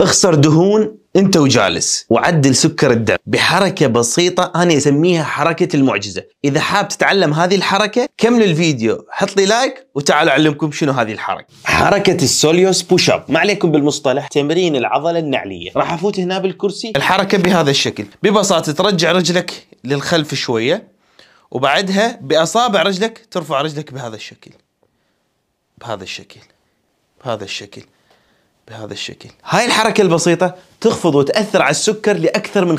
اخسر دهون انت وجالس وعدل سكر الدم بحركه بسيطه انا اسميها حركه المعجزه اذا حاب تتعلم هذه الحركه كمل الفيديو حط لي لايك وتعال اعلمكم شنو هذه الحركه حركه السوليوس بوش اب ما عليكم بالمصطلح تمرين العضله النعليه راح افوت هنا بالكرسي الحركه بهذا الشكل ببساطه ترجع رجلك للخلف شويه وبعدها باصابع رجلك ترفع رجلك بهذا الشكل بهذا الشكل بهذا الشكل بهذا الشكل هاي الحركة البسيطة تخفض وتأثر على السكر لأكثر من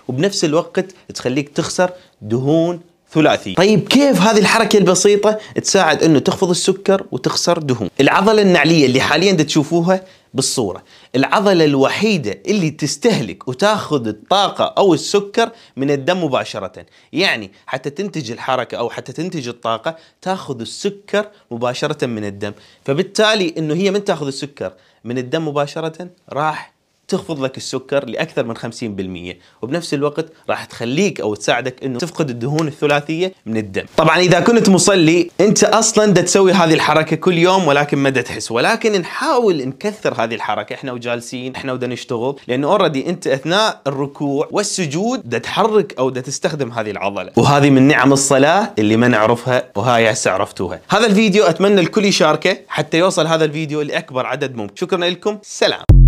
50% وبنفس الوقت تخليك تخسر دهون ثلاثي طيب كيف هذه الحركة البسيطة تساعد انه تخفض السكر وتخسر دهون العضلة النعلية اللي حاليا تشوفوها بالصورة العضلة الوحيدة اللي تستهلك وتاخذ الطاقة أو السكر من الدم مباشرة يعني حتى تنتج الحركة أو حتى تنتج الطاقة تاخذ السكر مباشرة من الدم فبالتالي أنه هي من تاخذ السكر من الدم مباشرة راح تخفض لك السكر لاكثر من 50% وبنفس الوقت راح تخليك او تساعدك انه تفقد الدهون الثلاثيه من الدم. طبعا اذا كنت مصلي انت اصلا دا تسوي هذه الحركه كل يوم ولكن ما دا تحس ولكن نحاول نكثر هذه الحركه احنا وجالسين احنا ودا نشتغل لانه اوريدي انت اثناء الركوع والسجود دا تحرك او دا تستخدم هذه العضله وهذه من نعم الصلاه اللي ما نعرفها وهاي هسه عرفتوها. هذا الفيديو اتمنى الكل يشاركه حتى يوصل هذا الفيديو لاكبر عدد ممكن. شكرا لكم سلام.